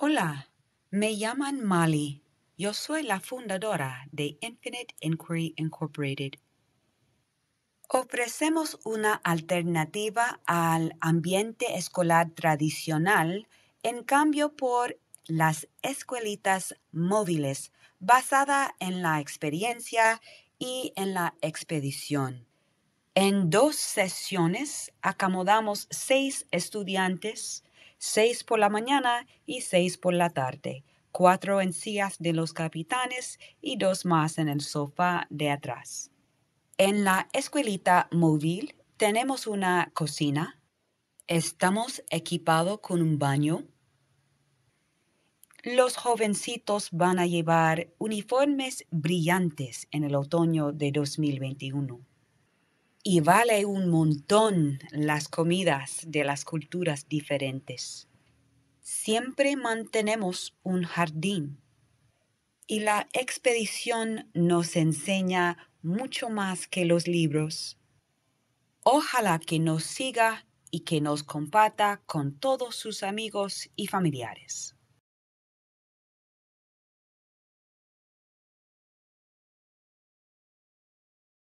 Hola, me llaman Mali. Yo soy la fundadora de Infinite Inquiry Incorporated. Ofrecemos una alternativa al ambiente escolar tradicional en cambio por las escuelitas móviles basada en la experiencia y en la expedición. En dos sesiones acomodamos seis estudiantes seis por la mañana y seis por la tarde, cuatro en sillas de los capitanes y dos más en el sofá de atrás. En la escuelita móvil tenemos una cocina, estamos equipados con un baño, los jovencitos van a llevar uniformes brillantes en el otoño de 2021 y vale un montón las comidas de las culturas diferentes. Siempre mantenemos un jardín y la expedición nos enseña mucho más que los libros. Ojalá que nos siga y que nos compata con todos sus amigos y familiares.